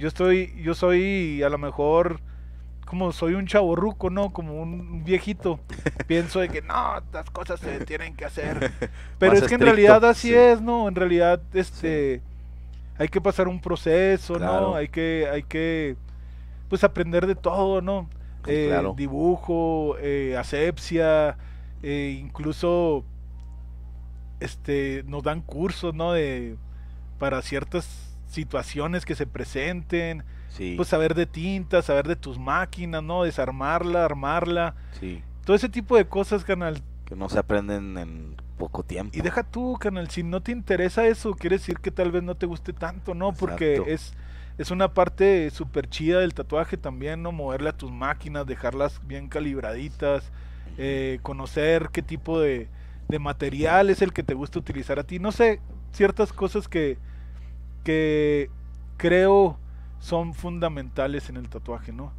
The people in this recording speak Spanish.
Yo estoy, yo soy a lo mejor como soy un chaborruco, ¿no? Como un viejito. Pienso de que no, las cosas se tienen que hacer. Pero es que en realidad así es, ¿no? En realidad, este, hay que pasar un proceso, ¿no? Hay que, hay que, pues aprender de todo, ¿no? Eh, dibujo, eh, asepsia, eh, incluso, este, nos dan cursos, ¿no? De, para ciertas situaciones que se presenten, pues saber de tintas, saber de tus máquinas, ¿no? Desarmarla, armarla. Sí. Todo ese tipo de cosas, canal. Que no se aprenden en poco tiempo. Y deja tú, canal, si no te interesa eso, quiere decir que tal vez no te guste tanto, ¿no? Porque es, es una parte súper chida del tatuaje también, ¿no? Moverle a tus máquinas, dejarlas bien calibraditas, eh, conocer qué tipo de, de material es el que te gusta utilizar a ti. No sé, ciertas cosas que, que creo son fundamentales en el tatuaje, ¿no?